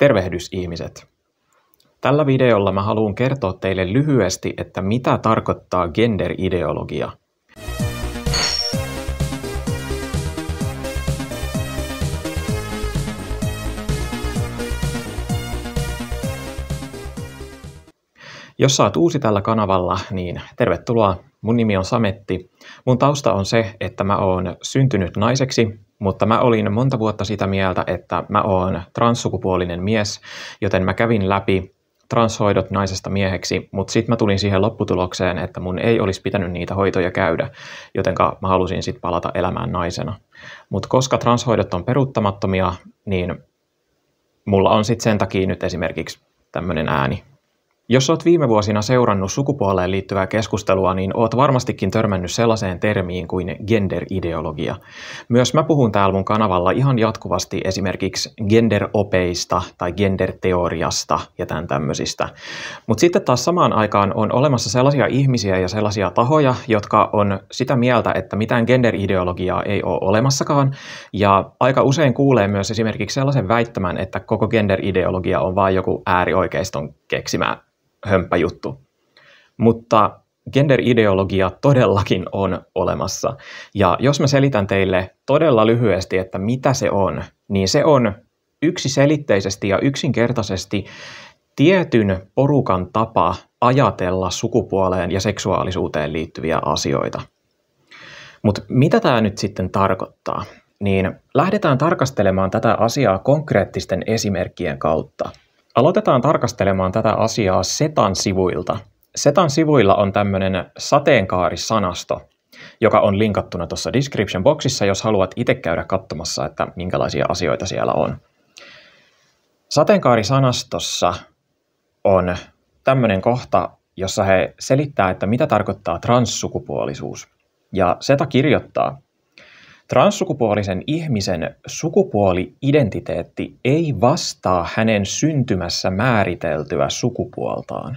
Tervehdys ihmiset! Tällä videolla mä haluan kertoa teille lyhyesti, että mitä tarkoittaa genderideologia. Jos saat uusi tällä kanavalla, niin tervetuloa. Mun nimi on Sametti Mun tausta on se, että mä oon syntynyt naiseksi, mutta mä olin monta vuotta sitä mieltä, että mä oon transsukupuolinen mies, joten mä kävin läpi transhoidot naisesta mieheksi, mutta sitten mä tulin siihen lopputulokseen, että mun ei olisi pitänyt niitä hoitoja käydä, jotenka mä halusin sitten palata elämään naisena. Mutta koska transhoidot on peruuttamattomia, niin mulla on sitten sen takia nyt esimerkiksi tämmöinen ääni. Jos olet viime vuosina seurannut sukupuoleen liittyvää keskustelua, niin oot varmastikin törmännyt sellaiseen termiin kuin genderideologia. Myös mä puhun täällä mun kanavalla ihan jatkuvasti esimerkiksi genderopeista tai genderteoriasta ja tämän tämmöisistä. Mutta sitten taas samaan aikaan on olemassa sellaisia ihmisiä ja sellaisia tahoja, jotka on sitä mieltä, että mitään genderideologiaa ei ole olemassakaan. Ja aika usein kuulee myös esimerkiksi sellaisen väittämän, että koko genderideologia on vain joku äärioikeiston keksimä hömppäjuttu. Mutta genderideologia todellakin on olemassa. Ja jos mä selitän teille todella lyhyesti, että mitä se on, niin se on yksiselitteisesti ja yksinkertaisesti tietyn porukan tapa ajatella sukupuoleen ja seksuaalisuuteen liittyviä asioita. Mutta mitä tämä nyt sitten tarkoittaa? Niin lähdetään tarkastelemaan tätä asiaa konkreettisten esimerkkien kautta – Aloitetaan tarkastelemaan tätä asiaa Setan sivuilta. Setan sivuilla on tämmöinen sateenkaarisanasto, joka on linkattuna tuossa description boxissa, jos haluat itse käydä katsomassa, että minkälaisia asioita siellä on. Sateenkaarisanastossa on tämmöinen kohta, jossa he selittää, että mitä tarkoittaa transsukupuolisuus. Ja Seta kirjoittaa, Transsukupuolisen ihmisen sukupuoli-identiteetti ei vastaa hänen syntymässä määriteltyä sukupuoltaan.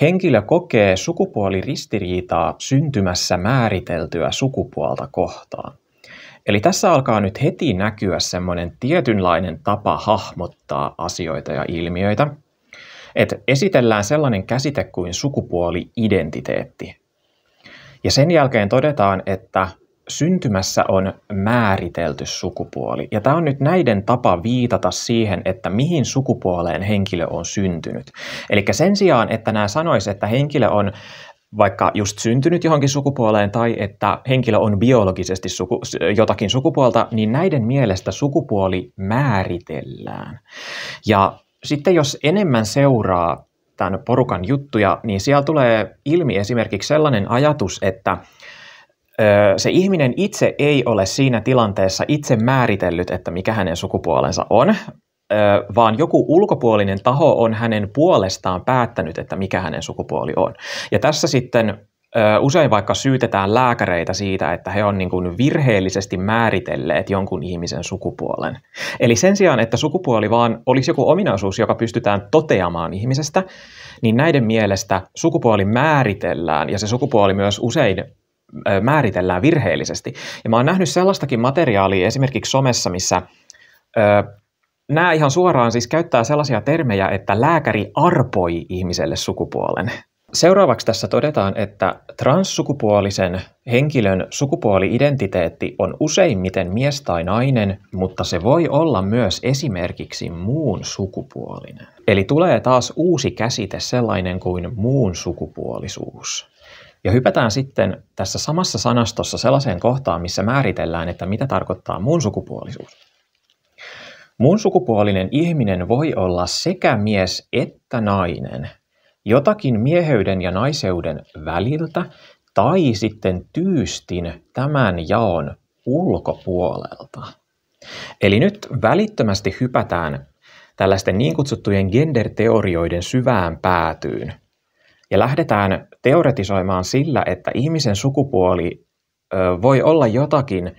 Henkilö kokee sukupuoliristiriitaa syntymässä määriteltyä sukupuolta kohtaan. Eli tässä alkaa nyt heti näkyä semmoinen tietynlainen tapa hahmottaa asioita ja ilmiöitä. Et esitellään sellainen käsite kuin sukupuoli-identiteetti. Ja sen jälkeen todetaan, että syntymässä on määritelty sukupuoli. Ja tämä on nyt näiden tapa viitata siihen, että mihin sukupuoleen henkilö on syntynyt. Eli sen sijaan, että nämä sanoisivat, että henkilö on vaikka just syntynyt johonkin sukupuoleen tai että henkilö on biologisesti suku, jotakin sukupuolta, niin näiden mielestä sukupuoli määritellään. Ja sitten jos enemmän seuraa tämän porukan juttuja, niin siellä tulee ilmi esimerkiksi sellainen ajatus, että – se ihminen itse ei ole siinä tilanteessa itse määritellyt, että mikä hänen sukupuolensa on, vaan joku ulkopuolinen taho on hänen puolestaan päättänyt, että mikä hänen sukupuoli on. Ja tässä sitten usein vaikka syytetään lääkäreitä siitä, että he on niin kuin virheellisesti määritelleet jonkun ihmisen sukupuolen. Eli sen sijaan, että sukupuoli vaan olisi joku ominaisuus, joka pystytään toteamaan ihmisestä, niin näiden mielestä sukupuoli määritellään ja se sukupuoli myös usein määritellään virheellisesti. Ja mä oon nähnyt sellaistakin materiaalia esimerkiksi somessa, missä ö, nämä ihan suoraan siis käyttää sellaisia termejä, että lääkäri arpoi ihmiselle sukupuolen. Seuraavaksi tässä todetaan, että transsukupuolisen henkilön sukupuoli-identiteetti on useimmiten mies tai nainen, mutta se voi olla myös esimerkiksi muun sukupuolinen. Eli tulee taas uusi käsite sellainen kuin muun sukupuolisuus. Ja hypätään sitten tässä samassa sanastossa sellaiseen kohtaan, missä määritellään, että mitä tarkoittaa mun sukupuolisuus. Mun sukupuolinen ihminen voi olla sekä mies että nainen, jotakin mieheyden ja naiseuden väliltä tai sitten tyystin tämän jaon ulkopuolelta. Eli nyt välittömästi hypätään tällaisten niin kutsuttujen genderteorioiden syvään päätyyn, ja lähdetään teoretisoimaan sillä, että ihmisen sukupuoli voi olla jotakin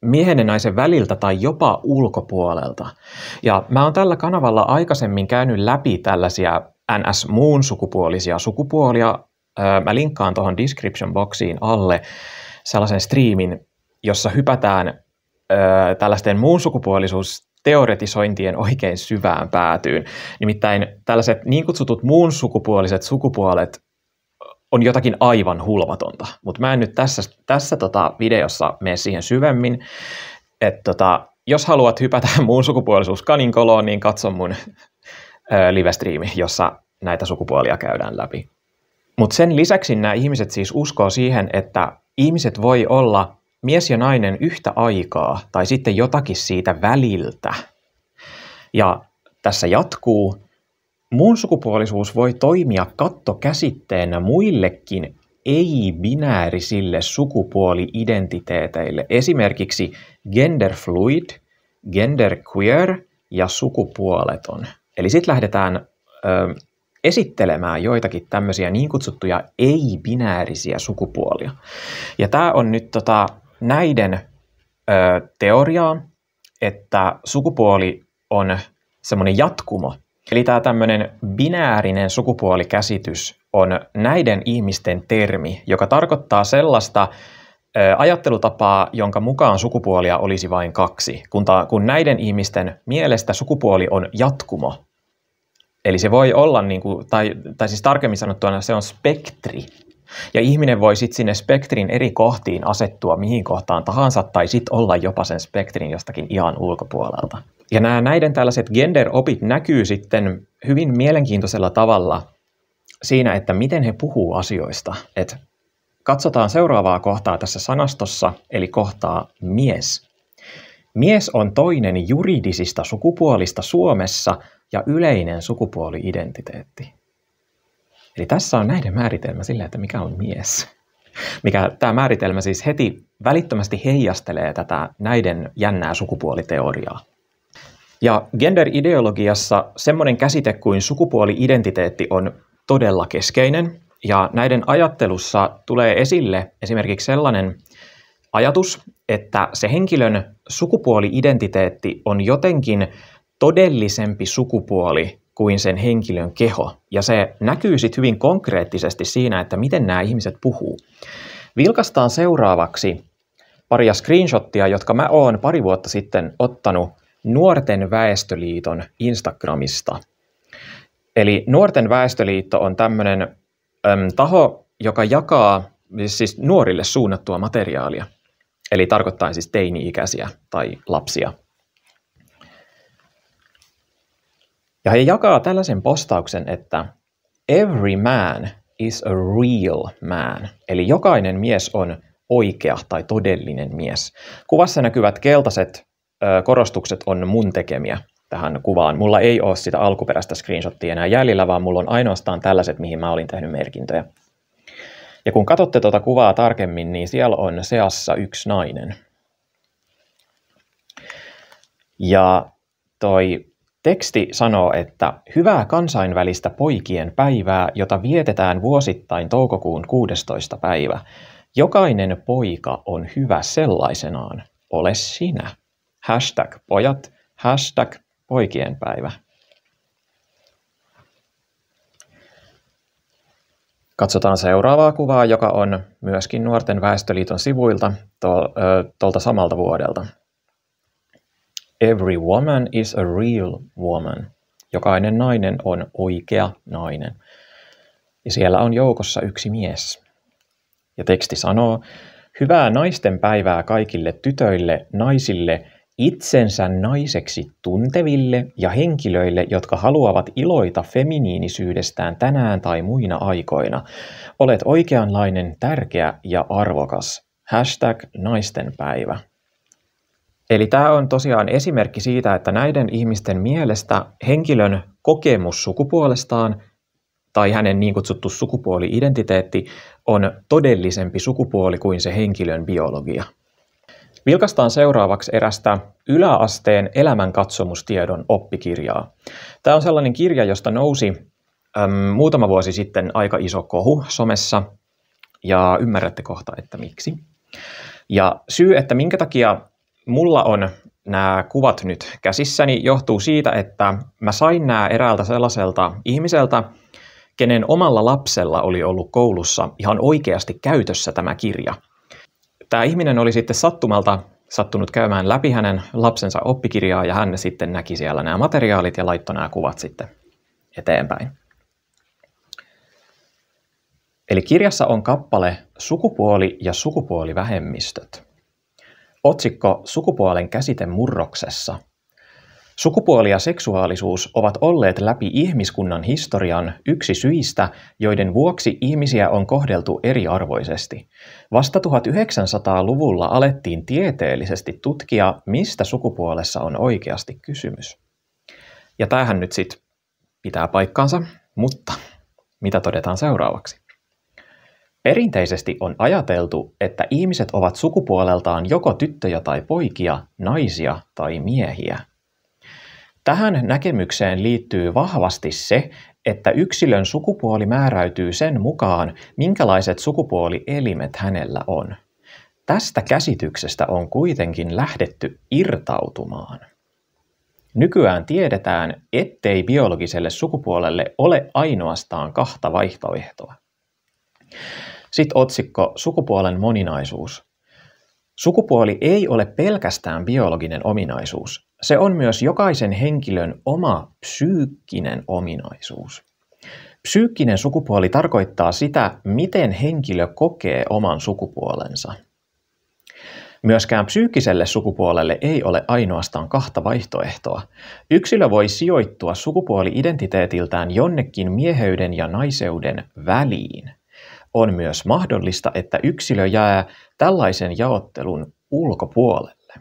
miehen ja naisen väliltä tai jopa ulkopuolelta. Ja mä oon tällä kanavalla aikaisemmin käynyt läpi tällaisia ns. muun sukupuolisia sukupuolia. Mä linkkaan tuohon description boxiin alle sellaisen striimin, jossa hypätään tällaisten muun sukupuolisuus teoretisointien oikein syvään päätyyn. Nimittäin tällaiset niin kutsutut muun sukupuoliset sukupuolet on jotakin aivan hulmatonta, mutta mä en nyt tässä, tässä tota videossa mene siihen syvemmin. Et tota, jos haluat hypätä muun sukupuolisuus kaninkoloon, niin katso mun livestriimi, jossa näitä sukupuolia käydään läpi. Mutta sen lisäksi nämä ihmiset siis uskoo siihen, että ihmiset voi olla mies ja nainen yhtä aikaa tai sitten jotakin siitä väliltä. Ja tässä jatkuu, muun sukupuolisuus voi toimia kattokäsitteenä muillekin ei-binäärisille sukupuoli-identiteeteille, esimerkiksi genderfluid, genderqueer ja sukupuoleton. Eli sitten lähdetään ö, esittelemään joitakin tämmöisiä niin kutsuttuja ei-binäärisiä sukupuolia. Ja tämä on nyt tota, näiden ö, teoriaan, että sukupuoli on semmoinen jatkumo. Eli tämä tämmöinen binäärinen sukupuolikäsitys on näiden ihmisten termi, joka tarkoittaa sellaista ö, ajattelutapaa, jonka mukaan sukupuolia olisi vain kaksi, kun, ta, kun näiden ihmisten mielestä sukupuoli on jatkumo. Eli se voi olla, niin kuin, tai, tai siis tarkemmin sanottuna se on spektri, ja ihminen voi sitten sinne spektrin eri kohtiin asettua mihin kohtaan tahansa tai sitten olla jopa sen spektrin jostakin ihan ulkopuolelta. Ja nämä näiden tällaiset genderopit näkyy sitten hyvin mielenkiintoisella tavalla siinä, että miten he puhuu asioista. Et katsotaan seuraavaa kohtaa tässä sanastossa, eli kohtaa mies. Mies on toinen juridisista sukupuolista Suomessa ja yleinen sukupuoli-identiteetti. Eli tässä on näiden määritelmä sille, että mikä on mies. Mikä tämä määritelmä siis heti välittömästi heijastelee tätä näiden jännää sukupuoliteoriaa. Ja genderideologiassa semmoinen käsite kuin sukupuoli-identiteetti on todella keskeinen. Ja näiden ajattelussa tulee esille esimerkiksi sellainen ajatus, että se henkilön sukupuoli-identiteetti on jotenkin todellisempi sukupuoli kuin sen henkilön keho. Ja se näkyy sitten hyvin konkreettisesti siinä, että miten nämä ihmiset puhuu. Vilkastaan seuraavaksi paria screenshottia, jotka mä oon pari vuotta sitten ottanut Nuorten väestöliiton Instagramista. Eli Nuorten väestöliitto on tämmöinen taho, joka jakaa siis nuorille suunnattua materiaalia. Eli tarkoittaa siis teini-ikäisiä tai lapsia Ja he jakaa tällaisen postauksen, että every man is a real man. Eli jokainen mies on oikea tai todellinen mies. Kuvassa näkyvät keltaiset korostukset on mun tekemiä tähän kuvaan. Mulla ei ole sitä alkuperäistä screenshottia enää jäljellä, vaan mulla on ainoastaan tällaiset, mihin mä olin tehnyt merkintöjä. Ja kun katsotte tuota kuvaa tarkemmin, niin siellä on seassa yksi nainen. Ja toi Teksti sanoo, että hyvää kansainvälistä poikien päivää, jota vietetään vuosittain toukokuun 16. päivä. Jokainen poika on hyvä sellaisenaan. Ole sinä. Hashtag pojat, hashtag poikien päivä. Katsotaan seuraavaa kuvaa, joka on myöskin Nuorten väestöliiton sivuilta tuolta samalta vuodelta. Every woman is a real woman. Jokainen nainen on oikea nainen. Ja siellä on joukossa yksi mies. Ja teksti sanoo, Hyvää naisten päivää kaikille tytöille, naisille, itsensä naiseksi tunteville ja henkilöille, jotka haluavat iloita feminiinisyydestään tänään tai muina aikoina. Olet oikeanlainen, tärkeä ja arvokas. Hashtag naistenpäivä. Eli tämä on tosiaan esimerkki siitä, että näiden ihmisten mielestä henkilön kokemus sukupuolestaan tai hänen niin kutsuttu sukupuoli-identiteetti on todellisempi sukupuoli kuin se henkilön biologia. Vilkastaan seuraavaksi erästä yläasteen elämänkatsomustiedon oppikirjaa. Tämä on sellainen kirja, josta nousi äm, muutama vuosi sitten aika iso kohu somessa, ja ymmärrätte kohta, että miksi. Ja syy, että minkä takia mulla on nämä kuvat nyt käsissäni johtuu siitä, että mä sain nämä eräältä sellaiselta ihmiseltä, kenen omalla lapsella oli ollut koulussa ihan oikeasti käytössä tämä kirja. Tämä ihminen oli sitten sattumalta sattunut käymään läpi hänen lapsensa oppikirjaa ja hän sitten näki siellä nämä materiaalit ja laittoi nämä kuvat sitten eteenpäin. Eli kirjassa on kappale Sukupuoli ja sukupuolivähemmistöt. Otsikko Sukupuolen käsite murroksessa. Sukupuoli ja seksuaalisuus ovat olleet läpi ihmiskunnan historian yksi syistä, joiden vuoksi ihmisiä on kohdeltu eriarvoisesti. Vasta 1900-luvulla alettiin tieteellisesti tutkia, mistä sukupuolessa on oikeasti kysymys. Ja tämähän nyt sitten pitää paikkaansa, mutta mitä todetaan seuraavaksi? Perinteisesti on ajateltu, että ihmiset ovat sukupuoleltaan joko tyttöjä tai poikia, naisia tai miehiä. Tähän näkemykseen liittyy vahvasti se, että yksilön sukupuoli määräytyy sen mukaan, minkälaiset sukupuolielimet hänellä on. Tästä käsityksestä on kuitenkin lähdetty irtautumaan. Nykyään tiedetään, ettei biologiselle sukupuolelle ole ainoastaan kahta vaihtoehtoa – sitten otsikko Sukupuolen moninaisuus. Sukupuoli ei ole pelkästään biologinen ominaisuus. Se on myös jokaisen henkilön oma psyykkinen ominaisuus. Psyykkinen sukupuoli tarkoittaa sitä, miten henkilö kokee oman sukupuolensa. Myöskään psyykkiselle sukupuolelle ei ole ainoastaan kahta vaihtoehtoa. Yksilö voi sijoittua sukupuoli-identiteetiltään jonnekin mieheyden ja naiseuden väliin on myös mahdollista, että yksilö jää tällaisen jaottelun ulkopuolelle.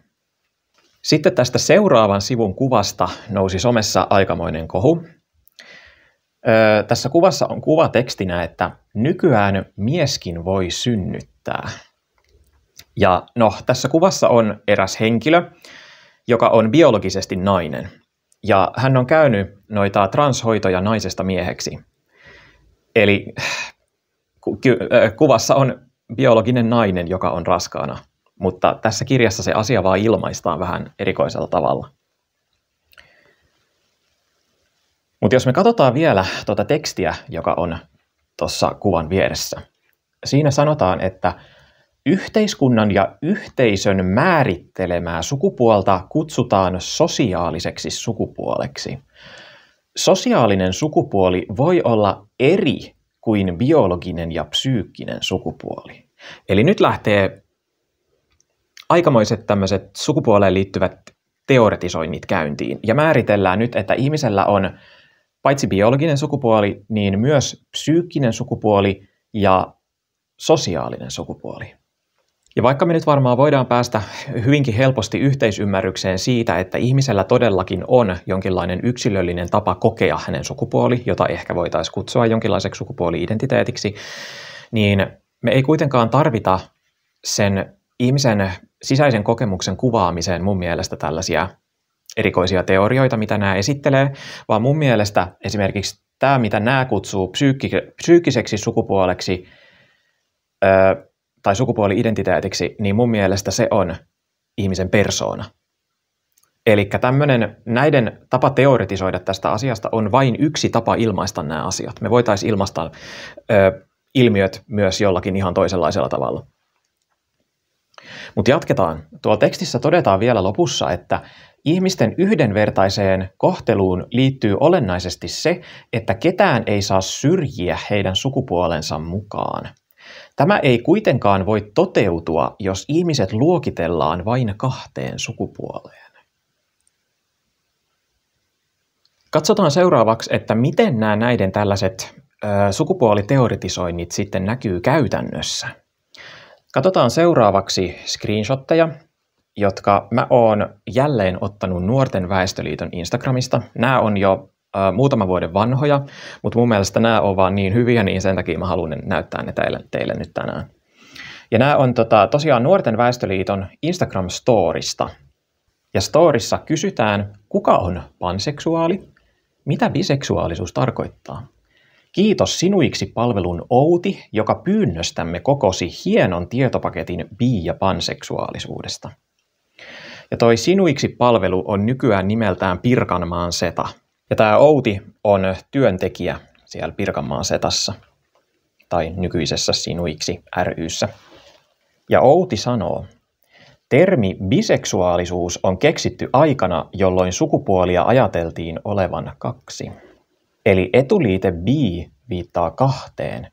Sitten tästä seuraavan sivun kuvasta nousi somessa aikamoinen kohu. Öö, tässä kuvassa on kuva tekstinä, että nykyään mieskin voi synnyttää. Ja no, tässä kuvassa on eräs henkilö, joka on biologisesti nainen. Ja hän on käynyt noita transhoitoja naisesta mieheksi. Eli kuvassa on biologinen nainen, joka on raskaana, mutta tässä kirjassa se asia vaan ilmaistaan vähän erikoisella tavalla. Mutta jos me katsotaan vielä tuota tekstiä, joka on tuossa kuvan vieressä, siinä sanotaan, että yhteiskunnan ja yhteisön määrittelemää sukupuolta kutsutaan sosiaaliseksi sukupuoleksi. Sosiaalinen sukupuoli voi olla eri kuin biologinen ja psyykkinen sukupuoli. Eli nyt lähtee aikamoiset tämmöiset sukupuoleen liittyvät teoretisoinnit käyntiin. Ja määritellään nyt, että ihmisellä on paitsi biologinen sukupuoli, niin myös psyykkinen sukupuoli ja sosiaalinen sukupuoli. Ja vaikka me nyt varmaan voidaan päästä hyvinkin helposti yhteisymmärrykseen siitä, että ihmisellä todellakin on jonkinlainen yksilöllinen tapa kokea hänen sukupuoli, jota ehkä voitaisiin kutsua jonkinlaiseksi sukupuoli-identiteetiksi, niin me ei kuitenkaan tarvita sen ihmisen sisäisen kokemuksen kuvaamiseen mun mielestä tällaisia erikoisia teorioita, mitä nämä esittelee, vaan mun mielestä esimerkiksi tämä, mitä nämä kutsuu psyykkiseksi sukupuoleksi, tai sukupuoli-identiteetiksi, niin mun mielestä se on ihmisen persoona. Eli tämmöinen, näiden tapa teoretisoida tästä asiasta on vain yksi tapa ilmaista nämä asiat. Me voitaisiin ilmaista ö, ilmiöt myös jollakin ihan toisenlaisella tavalla. Mutta jatketaan. Tuolla tekstissä todetaan vielä lopussa, että ihmisten yhdenvertaiseen kohteluun liittyy olennaisesti se, että ketään ei saa syrjiä heidän sukupuolensa mukaan – Tämä ei kuitenkaan voi toteutua, jos ihmiset luokitellaan vain kahteen sukupuoleen. Katsotaan seuraavaksi, että miten nämä näiden tällaiset ö, sukupuoliteoritisoinnit sitten näkyy käytännössä. Katsotaan seuraavaksi screenshotteja, jotka mä oon jälleen ottanut Nuorten väestöliiton Instagramista. Nämä on jo Muutama muutaman vuoden vanhoja, mutta mun mielestä nämä on vaan niin hyviä, niin sen takia mä haluan näyttää ne teille, teille nyt tänään. Ja nämä on tota, tosiaan Nuorten väestöliiton Instagram-storista. Ja storissa kysytään, kuka on panseksuaali, mitä biseksuaalisuus tarkoittaa. Kiitos sinuiksi palvelun Outi, joka pyynnöstämme kokosi hienon tietopaketin bi- ja panseksuaalisuudesta. Ja toi Sinuiksi palvelu on nykyään nimeltään Pirkanmaan Seta – ja tämä Outi on työntekijä siellä Pirkanmaan setassa tai nykyisessä Sinuiksi ryssä. Ja Outi sanoo, termi biseksuaalisuus on keksitty aikana, jolloin sukupuolia ajateltiin olevan kaksi. Eli etuliite bi viittaa kahteen.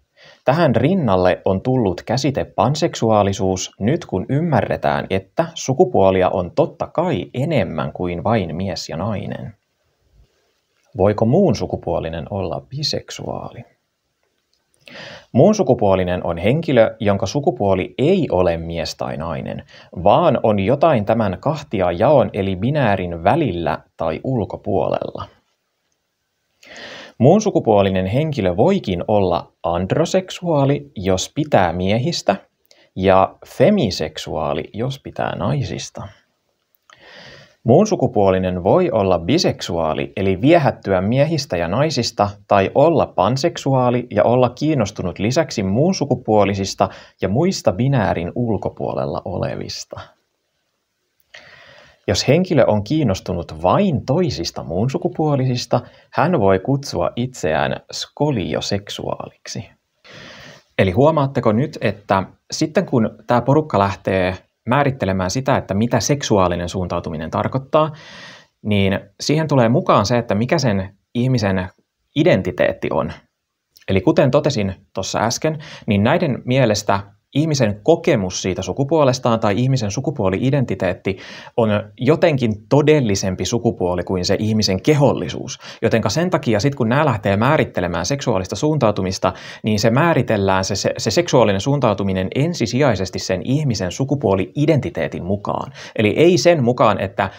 Tähän rinnalle on tullut käsite panseksuaalisuus nyt kun ymmärretään, että sukupuolia on totta kai enemmän kuin vain mies ja nainen. Voiko muun sukupuolinen olla biseksuaali? Muun sukupuolinen on henkilö, jonka sukupuoli ei ole mies tai nainen, vaan on jotain tämän kahtia jaon eli binäärin välillä tai ulkopuolella. Muun sukupuolinen henkilö voikin olla androseksuaali, jos pitää miehistä, ja femiseksuaali, jos pitää naisista. Muunsukupuolinen voi olla biseksuaali eli viehättyä miehistä ja naisista tai olla panseksuaali ja olla kiinnostunut lisäksi muunsukupuolisista ja muista binäärin ulkopuolella olevista. Jos henkilö on kiinnostunut vain toisista muunsukupuolisista, hän voi kutsua itseään skolioseksuaaliksi. Eli huomaatteko nyt, että sitten kun tämä porukka lähtee määrittelemään sitä, että mitä seksuaalinen suuntautuminen tarkoittaa, niin siihen tulee mukaan se, että mikä sen ihmisen identiteetti on. Eli kuten totesin tuossa äsken, niin näiden mielestä ihmisen kokemus siitä sukupuolestaan tai ihmisen sukupuoli-identiteetti on jotenkin todellisempi sukupuoli kuin se ihmisen kehollisuus. Jotenka sen takia sit kun nämä lähtee määrittelemään seksuaalista suuntautumista, niin se määritellään se, se, se seksuaalinen suuntautuminen ensisijaisesti sen ihmisen sukupuoli-identiteetin mukaan. Eli ei sen mukaan, että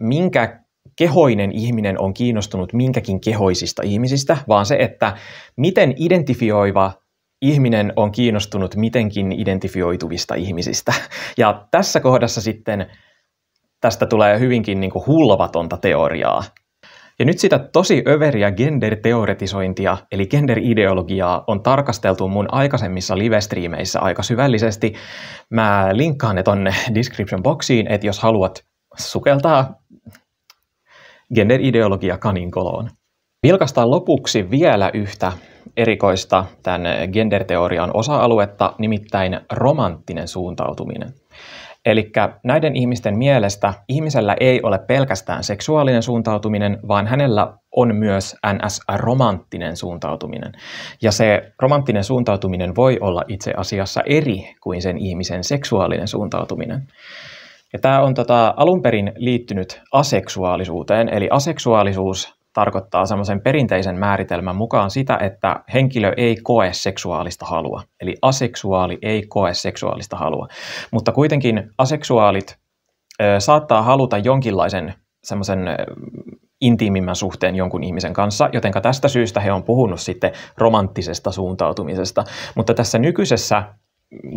minkä kehoinen ihminen on kiinnostunut minkäkin kehoisista ihmisistä, vaan se, että miten identifioiva ihminen on kiinnostunut mitenkin identifioituvista ihmisistä. Ja tässä kohdassa sitten tästä tulee hyvinkin niin kuin hulvatonta teoriaa. Ja nyt sitä tosi överiä gender eli gender-ideologiaa, on tarkasteltu mun aikaisemmissa livestriimeissä aika syvällisesti. Mä linkkaan ne tonne description boxiin, että jos haluat sukeltaa gender-ideologia kaninkoloon. Vilkastaan lopuksi vielä yhtä erikoista tämän genderteorian osa-aluetta, nimittäin romanttinen suuntautuminen. Eli näiden ihmisten mielestä ihmisellä ei ole pelkästään seksuaalinen suuntautuminen, vaan hänellä on myös NS-romanttinen suuntautuminen. Ja se romanttinen suuntautuminen voi olla itse asiassa eri kuin sen ihmisen seksuaalinen suuntautuminen. Ja tämä on tota, alun perin liittynyt aseksuaalisuuteen, eli aseksuaalisuus tarkoittaa semmoisen perinteisen määritelmän mukaan sitä, että henkilö ei koe seksuaalista halua. Eli aseksuaali ei koe seksuaalista halua. Mutta kuitenkin aseksuaalit ö, saattaa haluta jonkinlaisen semmoisen intiimimmän suhteen jonkun ihmisen kanssa, joten tästä syystä he on puhunut sitten romanttisesta suuntautumisesta. Mutta tässä nykyisessä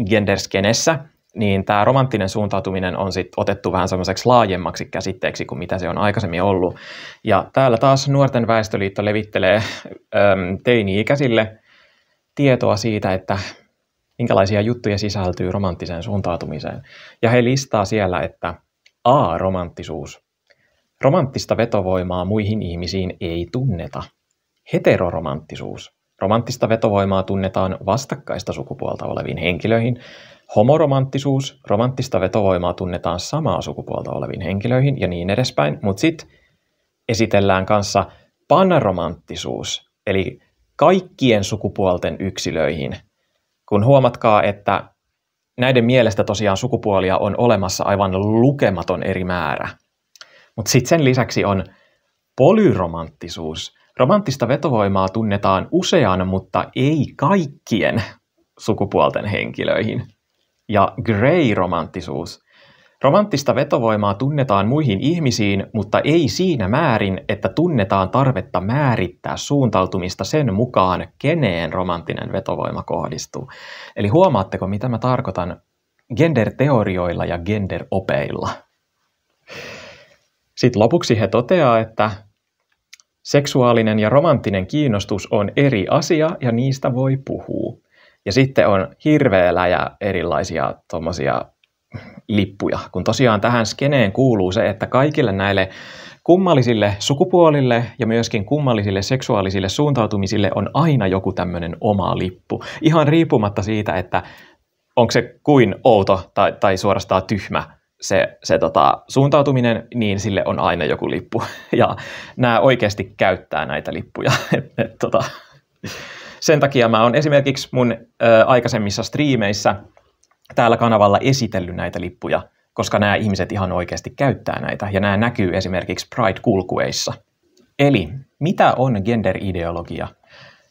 genderskenessä niin tämä romanttinen suuntautuminen on sit otettu vähän semmoiseksi laajemmaksi käsitteeksi kuin mitä se on aikaisemmin ollut. Ja täällä taas Nuorten väestöliitto levittelee äm, teini-ikäisille tietoa siitä, että minkälaisia juttuja sisältyy romanttiseen suuntautumiseen. Ja he listaa siellä, että A. Romanttisuus. Romanttista vetovoimaa muihin ihmisiin ei tunneta. Heteroromanttisuus. Romanttista vetovoimaa tunnetaan vastakkaista sukupuolta oleviin henkilöihin, homoromanttisuus, romanttista vetovoimaa tunnetaan samaa sukupuolta oleviin henkilöihin ja niin edespäin, mutta sitten esitellään kanssa panromanttisuus, eli kaikkien sukupuolten yksilöihin, kun huomatkaa, että näiden mielestä tosiaan sukupuolia on olemassa aivan lukematon eri määrä. Mutta sitten sen lisäksi on polyromanttisuus. Romanttista vetovoimaa tunnetaan usean, mutta ei kaikkien sukupuolten henkilöihin ja grey-romanttisuus. Romanttista vetovoimaa tunnetaan muihin ihmisiin, mutta ei siinä määrin, että tunnetaan tarvetta määrittää suuntautumista sen mukaan, keneen romanttinen vetovoima kohdistuu. Eli huomaatteko, mitä mä tarkoitan genderteorioilla ja genderopeilla? Sitten lopuksi he toteaa, että seksuaalinen ja romanttinen kiinnostus on eri asia ja niistä voi puhua. Ja sitten on hirveä läjä erilaisia tuommoisia lippuja, kun tosiaan tähän skeneen kuuluu se, että kaikille näille kummallisille sukupuolille ja myöskin kummallisille seksuaalisille suuntautumisille on aina joku tämmöinen oma lippu. Ihan riippumatta siitä, että onko se kuin outo tai, tai suorastaan tyhmä se, se tota, suuntautuminen, niin sille on aina joku lippu. Ja nämä oikeasti käyttää näitä lippuja. Et, et, tota sen takia mä oon esimerkiksi mun ö, aikaisemmissa striimeissä täällä kanavalla esitellyt näitä lippuja, koska nämä ihmiset ihan oikeasti käyttää näitä, ja nämä näkyy esimerkiksi Pride-kulkueissa. Eli mitä on genderideologia?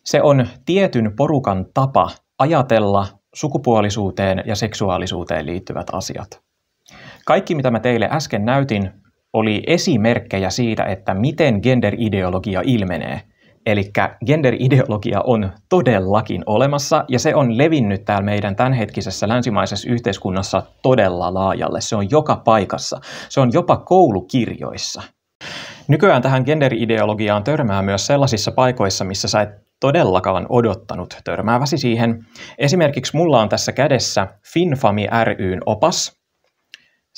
Se on tietyn porukan tapa ajatella sukupuolisuuteen ja seksuaalisuuteen liittyvät asiat. Kaikki, mitä mä teille äsken näytin, oli esimerkkejä siitä, että miten genderideologia ilmenee – Eli genderideologia on todellakin olemassa ja se on levinnyt täällä meidän tämänhetkisessä länsimaisessa yhteiskunnassa todella laajalle. Se on joka paikassa. Se on jopa koulukirjoissa. Nykyään tähän genderideologiaan törmää myös sellaisissa paikoissa, missä sä et todellakaan odottanut törmääväsi siihen. Esimerkiksi mulla on tässä kädessä FinFami ryn opas,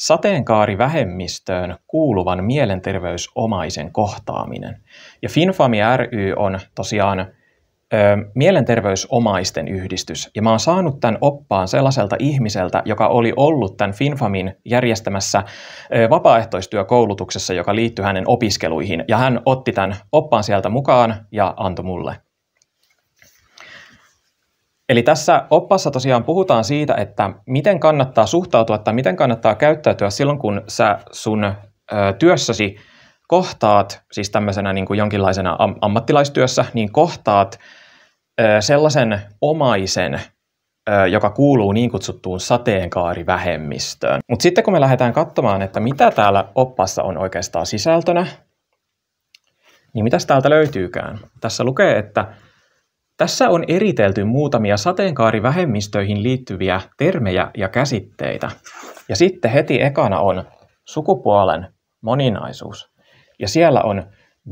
sateenkaarivähemmistöön kuuluvan mielenterveysomaisen kohtaaminen. Ja FinFami ry on tosiaan ö, mielenterveysomaisten yhdistys. Ja mä oon saanut tämän oppaan sellaiselta ihmiseltä, joka oli ollut tämän FinFamin järjestämässä ö, vapaaehtoistyökoulutuksessa, joka liittyi hänen opiskeluihin. Ja hän otti tämän oppaan sieltä mukaan ja antoi mulle. Eli tässä oppassa tosiaan puhutaan siitä, että miten kannattaa suhtautua tai miten kannattaa käyttäytyä silloin, kun sä sun työssäsi kohtaat, siis tämmöisenä niin kuin jonkinlaisena ammattilaistyössä, niin kohtaat sellaisen omaisen, joka kuuluu niin kutsuttuun sateenkaarivähemmistöön. Mutta sitten kun me lähdetään katsomaan, että mitä täällä oppassa on oikeastaan sisältönä, niin mitäs täältä löytyykään? Tässä lukee, että tässä on eritelty muutamia sateenkaarivähemmistöihin liittyviä termejä ja käsitteitä. Ja sitten heti ekana on sukupuolen moninaisuus. Ja siellä on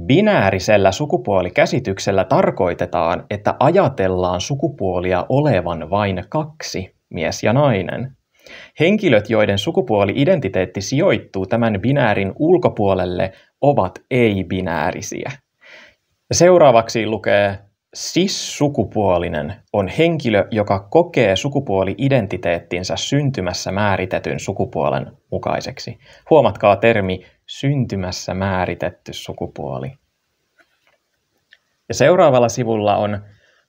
binäärisellä sukupuolikäsityksellä tarkoitetaan, että ajatellaan sukupuolia olevan vain kaksi, mies ja nainen. Henkilöt, joiden sukupuoli-identiteetti sijoittuu tämän binäärin ulkopuolelle, ovat ei-binäärisiä. Seuraavaksi lukee Sissukupuolinen on henkilö, joka kokee sukupuoli-identiteettinsä syntymässä määritetyn sukupuolen mukaiseksi. Huomatkaa termi syntymässä määritetty sukupuoli. Ja seuraavalla sivulla on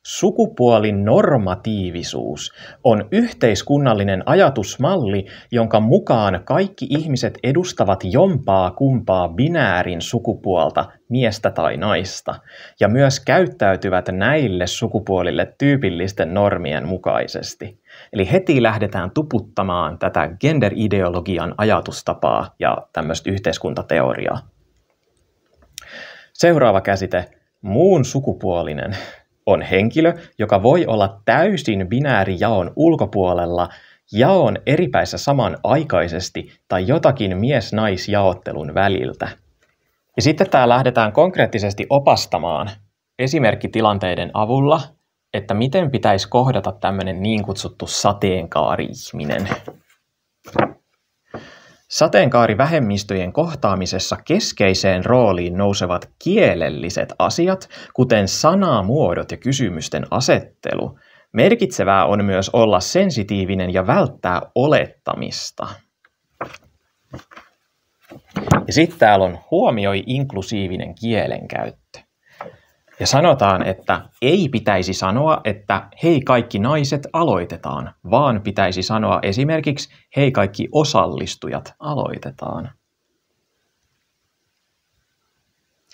Sukupuolin normatiivisuus on yhteiskunnallinen ajatusmalli, jonka mukaan kaikki ihmiset edustavat jompaa kumpaa binäärin sukupuolta, miestä tai naista, ja myös käyttäytyvät näille sukupuolille tyypillisten normien mukaisesti. Eli heti lähdetään tuputtamaan tätä genderideologian ajatustapaa ja tämmöistä yhteiskuntateoriaa. Seuraava käsite, muun sukupuolinen on henkilö, joka voi olla täysin binäärijaon ulkopuolella jaon eri päissä samanaikaisesti tai jotakin mies-naisjaottelun väliltä. Ja sitten tämä lähdetään konkreettisesti opastamaan esimerkkitilanteiden avulla, että miten pitäisi kohdata tämmöinen niin kutsuttu sateenkaari-ihminen. Sateenkaarivähemmistöjen kohtaamisessa keskeiseen rooliin nousevat kielelliset asiat, kuten sanamuodot ja kysymysten asettelu. Merkitsevää on myös olla sensitiivinen ja välttää olettamista. Ja sitten täällä on huomioi inklusiivinen kielenkäyttö. Ja sanotaan, että ei pitäisi sanoa, että hei kaikki naiset aloitetaan, vaan pitäisi sanoa esimerkiksi hei kaikki osallistujat aloitetaan.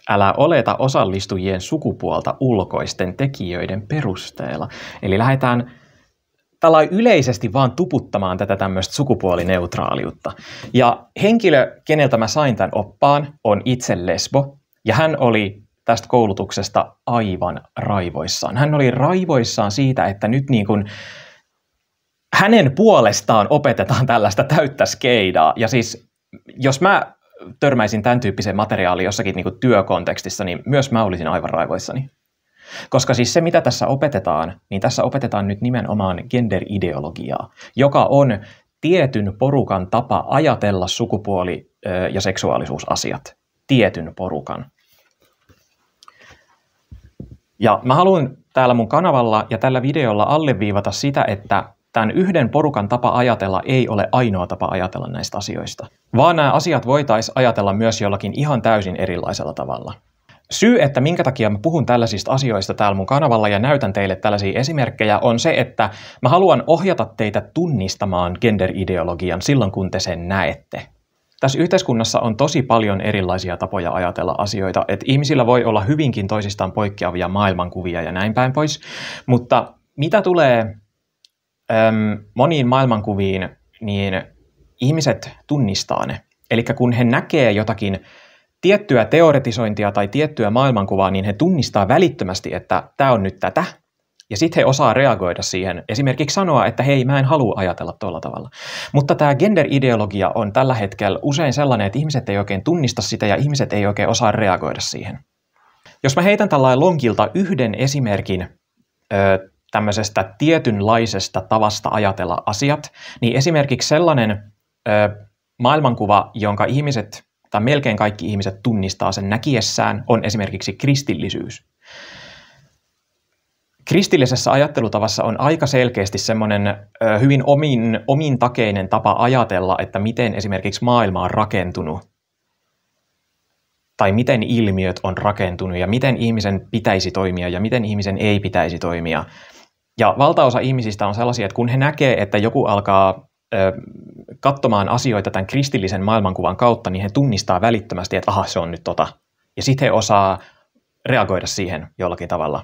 Älä oleta osallistujien sukupuolta ulkoisten tekijöiden perusteella. Eli lähdetään tällä yleisesti vaan tuputtamaan tätä tämmöistä sukupuolineutraaliutta. Ja henkilö, keneltä mä sain tämän oppaan, on itse lesbo, ja hän oli tästä koulutuksesta aivan raivoissaan. Hän oli raivoissaan siitä, että nyt niin kuin hänen puolestaan opetetaan tällaista täyttä skeidaa. Ja siis jos mä törmäisin tämän tyyppiseen materiaaliin jossakin niin kuin työkontekstissa, niin myös mä olisin aivan raivoissani. Koska siis se, mitä tässä opetetaan, niin tässä opetetaan nyt nimenomaan genderideologiaa, joka on tietyn porukan tapa ajatella sukupuoli- ja seksuaalisuusasiat. Tietyn porukan. Ja mä haluan täällä mun kanavalla ja tällä videolla alleviivata sitä, että tämän yhden porukan tapa ajatella ei ole ainoa tapa ajatella näistä asioista, vaan nämä asiat voitaisiin ajatella myös jollakin ihan täysin erilaisella tavalla. Syy, että minkä takia mä puhun tällaisista asioista täällä mun kanavalla ja näytän teille tällaisia esimerkkejä, on se, että mä haluan ohjata teitä tunnistamaan genderideologian silloin, kun te sen näette. Tässä yhteiskunnassa on tosi paljon erilaisia tapoja ajatella asioita, että ihmisillä voi olla hyvinkin toisistaan poikkeavia maailmankuvia ja näin päin pois, mutta mitä tulee äm, moniin maailmankuviin, niin ihmiset tunnistaa ne. Eli kun he näkee jotakin tiettyä teoretisointia tai tiettyä maailmankuvaa, niin he tunnistaa välittömästi, että tämä on nyt tätä ja sitten he osaa reagoida siihen, esimerkiksi sanoa, että hei, mä en halua ajatella tuolla tavalla. Mutta tämä genderideologia on tällä hetkellä usein sellainen, että ihmiset ei oikein tunnista sitä ja ihmiset ei oikein osaa reagoida siihen. Jos mä heitän tällainen lonkilta yhden esimerkin ö, tämmöisestä tietynlaisesta tavasta ajatella asiat, niin esimerkiksi sellainen ö, maailmankuva, jonka ihmiset tai melkein kaikki ihmiset tunnistaa sen näkiessään, on esimerkiksi kristillisyys kristillisessä ajattelutavassa on aika selkeästi semmoinen hyvin omin, omin takeinen tapa ajatella, että miten esimerkiksi maailma on rakentunut tai miten ilmiöt on rakentunut ja miten ihmisen pitäisi toimia ja miten ihmisen ei pitäisi toimia. Ja valtaosa ihmisistä on sellaisia, että kun he näkee, että joku alkaa ö, katsomaan asioita tämän kristillisen maailmankuvan kautta, niin he tunnistaa välittömästi, että aha, se on nyt tota. Ja sitten he osaa reagoida siihen jollakin tavalla.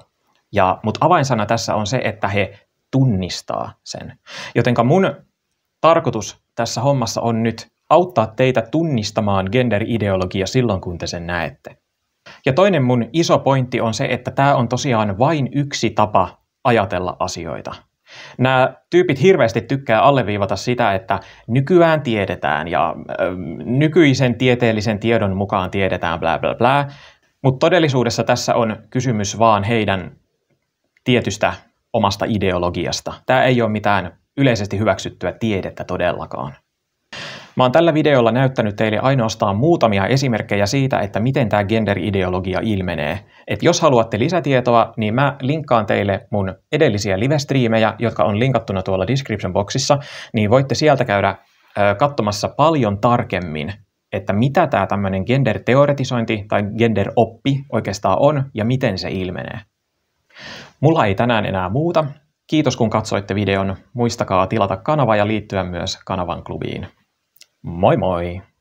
Ja, mutta avainsana tässä on se, että he tunnistaa sen. Jotenka mun tarkoitus tässä hommassa on nyt auttaa teitä tunnistamaan genderideologia silloin, kun te sen näette. Ja toinen mun iso pointti on se, että tämä on tosiaan vain yksi tapa ajatella asioita. Nämä tyypit hirveästi tykkää alleviivata sitä, että nykyään tiedetään ja ö, ähm, nykyisen tieteellisen tiedon mukaan tiedetään bla bla bla, mutta todellisuudessa tässä on kysymys vaan heidän tietystä omasta ideologiasta. Tämä ei ole mitään yleisesti hyväksyttyä tiedettä todellakaan. Mä oon tällä videolla näyttänyt teille ainoastaan muutamia esimerkkejä siitä, että miten tämä genderideologia ilmenee. Et jos haluatte lisätietoa, niin mä linkkaan teille mun edellisiä livestriimejä, jotka on linkattuna tuolla description boxissa, niin voitte sieltä käydä katsomassa paljon tarkemmin, että mitä tämä tämmöinen genderteoretisointi tai genderoppi oikeastaan on ja miten se ilmenee. Mulla ei tänään enää muuta. Kiitos kun katsoitte videon. Muistakaa tilata kanava ja liittyä myös kanavan klubiin. Moi moi!